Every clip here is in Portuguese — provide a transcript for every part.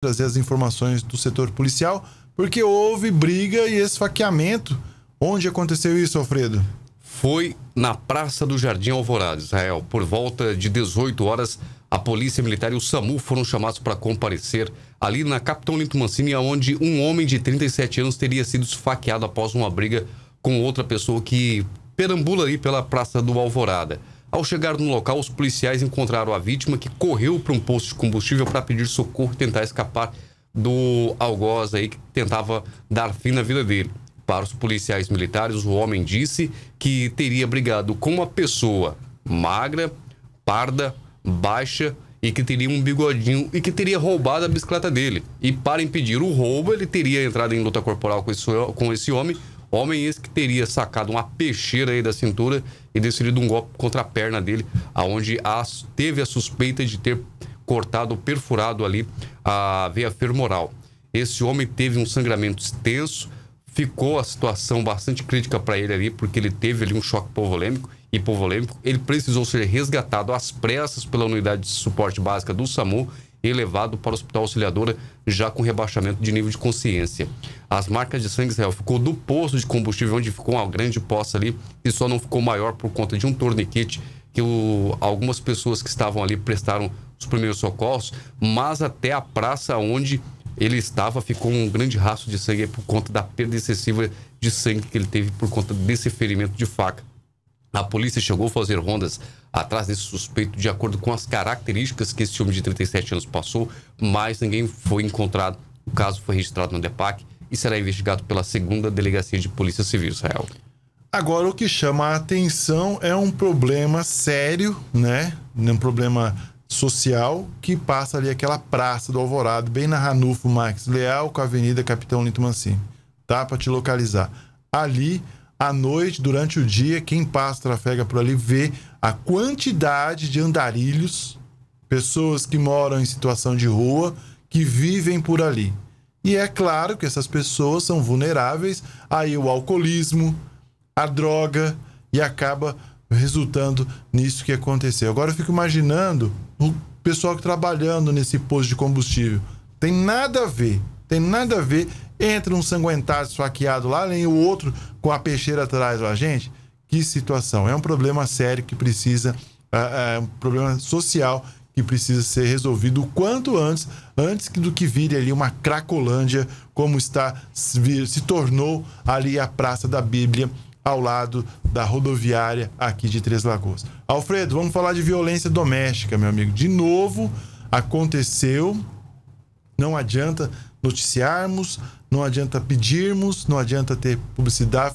trazer as informações do setor policial, porque houve briga e esfaqueamento. Onde aconteceu isso, Alfredo? Foi na Praça do Jardim Alvorada, Israel. Por volta de 18 horas, a Polícia Militar e o SAMU foram chamados para comparecer ali na Capitão Lito Mancini, onde um homem de 37 anos teria sido esfaqueado após uma briga com outra pessoa que perambula ali pela Praça do Alvorada. Ao chegar no local, os policiais encontraram a vítima que correu para um posto de combustível para pedir socorro e tentar escapar do algoz aí que tentava dar fim na vida dele. Para os policiais militares, o homem disse que teria brigado com uma pessoa magra, parda, baixa e que teria um bigodinho e que teria roubado a bicicleta dele. E para impedir o roubo, ele teria entrado em luta corporal com esse, com esse homem, Homem esse que teria sacado uma peixeira aí da cintura e decidido um golpe contra a perna dele, aonde as, teve a suspeita de ter cortado, perfurado ali a veia femoral. Esse homem teve um sangramento extenso, ficou a situação bastante crítica para ele ali, porque ele teve ali um choque e hipovolêmico. Ele precisou ser resgatado às pressas pela unidade de suporte básica do SAMU e levado para o Hospital Auxiliadora, já com rebaixamento de nível de consciência. As marcas de sangue Israel ficou do poço de combustível, onde ficou uma grande poça ali, e só não ficou maior por conta de um torniquete que o, algumas pessoas que estavam ali prestaram os primeiros socorros, mas até a praça onde ele estava ficou um grande rastro de sangue por conta da perda excessiva de sangue que ele teve por conta desse ferimento de faca. A polícia chegou a fazer rondas atrás desse suspeito de acordo com as características que esse homem de 37 anos passou, mas ninguém foi encontrado. O caso foi registrado no DEPAC e será investigado pela segunda Delegacia de Polícia Civil, Israel. Agora, o que chama a atenção é um problema sério, né? Um problema social que passa ali aquela praça do Alvorado, bem na Ranulfo Max Leal com a Avenida Capitão Lito Mancini, tá? Para te localizar. Ali à noite, durante o dia, quem passa, trafega por ali, vê a quantidade de andarilhos, pessoas que moram em situação de rua, que vivem por ali. E é claro que essas pessoas são vulneráveis aí o alcoolismo, a droga e acaba resultando nisso que aconteceu. Agora eu fico imaginando o pessoal que trabalhando nesse posto de combustível. Tem nada a ver, tem nada a ver Entra um sanguentado esfaqueado lá, nem o outro com a peixeira atrás. Ó, gente, que situação. É um problema sério que precisa, é, é um problema social que precisa ser resolvido o quanto antes, antes do que vire ali uma cracolândia, como está se tornou ali a Praça da Bíblia, ao lado da rodoviária aqui de Três Lagoas. Alfredo, vamos falar de violência doméstica, meu amigo. De novo, aconteceu. Não adianta noticiarmos, não adianta pedirmos, não adianta ter publicidade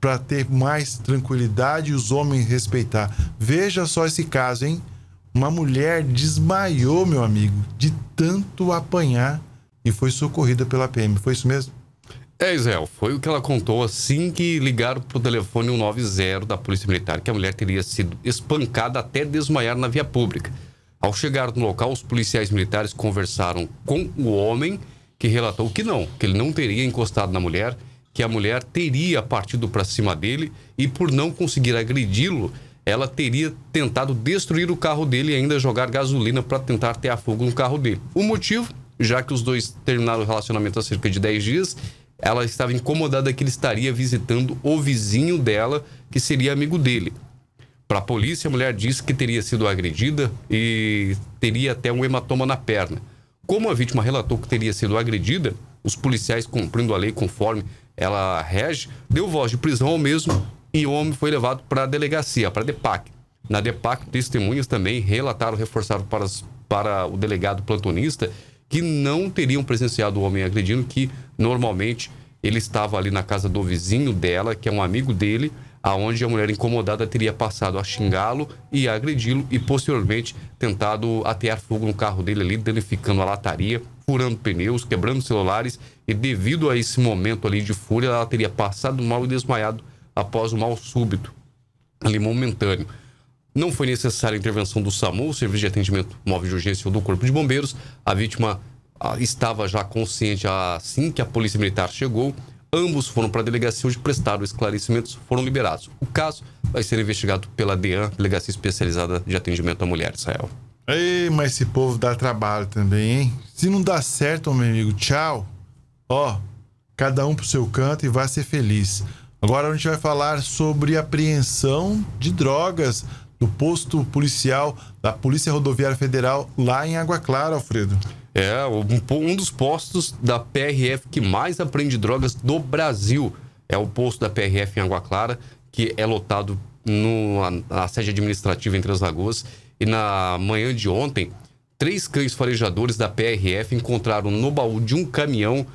para ter mais tranquilidade e os homens respeitar. Veja só esse caso, hein? Uma mulher desmaiou, meu amigo, de tanto apanhar e foi socorrida pela PM. Foi isso mesmo? É, Israel, foi o que ela contou assim que ligaram pro telefone 190 da Polícia Militar, que a mulher teria sido espancada até desmaiar na via pública. Ao chegar no local, os policiais militares conversaram com o homem que relatou que não, que ele não teria encostado na mulher, que a mulher teria partido para cima dele e por não conseguir agredi-lo, ela teria tentado destruir o carro dele e ainda jogar gasolina para tentar ter a fogo no carro dele. O motivo, já que os dois terminaram o relacionamento há cerca de 10 dias, ela estava incomodada que ele estaria visitando o vizinho dela, que seria amigo dele. Para a polícia, a mulher disse que teria sido agredida e teria até um hematoma na perna. Como a vítima relatou que teria sido agredida, os policiais, cumprindo a lei conforme ela rege, deu voz de prisão ao mesmo e o homem foi levado para a delegacia, para a DEPAC. Na DEPAC, testemunhas também relataram, reforçaram para, para o delegado plantonista, que não teriam presenciado o homem agredindo, que normalmente ele estava ali na casa do vizinho dela, que é um amigo dele, aonde a mulher incomodada teria passado a xingá-lo e a agredi-lo e posteriormente tentado atear fogo no carro dele ali, danificando a lataria, furando pneus, quebrando celulares e devido a esse momento ali de fúria, ela teria passado mal e desmaiado após o um mal súbito, ali momentâneo. Não foi necessária a intervenção do SAMU, o Serviço de Atendimento Móvel de Urgência ou do Corpo de Bombeiros. A vítima ah, estava já consciente assim que a Polícia Militar chegou Ambos foram para a delegacia onde prestaram esclarecimentos, foram liberados. O caso vai ser investigado pela DEAN, Delegacia Especializada de Atendimento à Mulher, Israel. Ei, mas esse povo dá trabalho também, hein? Se não dá certo, meu amigo, tchau. Ó, cada um pro seu canto e vai ser feliz. Agora a gente vai falar sobre apreensão de drogas do posto policial da Polícia Rodoviária Federal lá em Água Clara, Alfredo. É, um, dos postos da PRF que mais aprende drogas do Brasil. É o posto da PRF em Água Clara, que é lotado no, na, sede administrativa em Três Lagoas. E na manhã de ontem, três cães farejadores da PRF encontraram no baú de um caminhão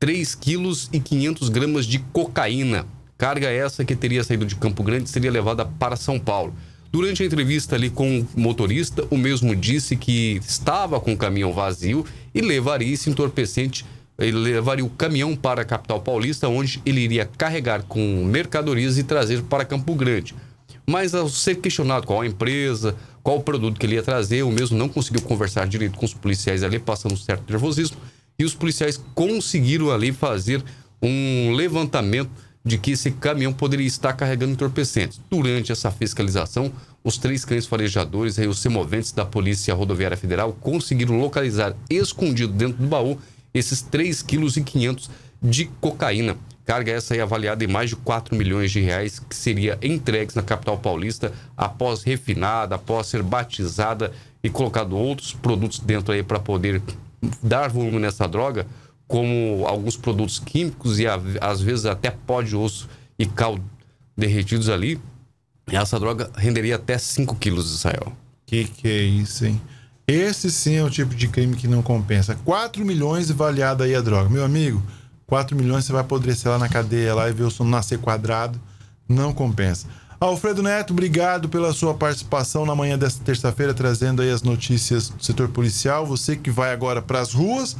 3 quilos e 500 gramas de cocaína. Carga essa que teria saído de Campo Grande seria levada para São Paulo. Durante a entrevista ali com o motorista, o mesmo disse que estava com o caminhão vazio e levaria esse entorpecente, ele levaria o caminhão para a capital paulista, onde ele iria carregar com mercadorias e trazer para Campo Grande. Mas ao ser questionado qual a empresa, qual o produto que ele ia trazer, o mesmo não conseguiu conversar direito com os policiais ali, passando um certo nervosismo, e os policiais conseguiram ali fazer um levantamento de que esse caminhão poderia estar carregando entorpecentes. Durante essa fiscalização, os três cães farejadores e os semoventes da Polícia Rodoviária Federal conseguiram localizar escondido dentro do baú esses 3,5 kg de cocaína. Carga essa aí avaliada em mais de 4 milhões de reais, que seria entregues na capital paulista após refinada, após ser batizada e colocado outros produtos dentro aí para poder dar volume nessa droga como alguns produtos químicos e às vezes até pó de osso e cal derretidos ali, essa droga renderia até 5 quilos, Israel. Que que é isso, hein? Esse sim é o tipo de crime que não compensa. 4 milhões avaliada aí a droga. Meu amigo, 4 milhões você vai apodrecer lá na cadeia lá e ver o sono nascer quadrado. Não compensa. Alfredo Neto, obrigado pela sua participação na manhã desta terça-feira, trazendo aí as notícias do setor policial. Você que vai agora para as ruas,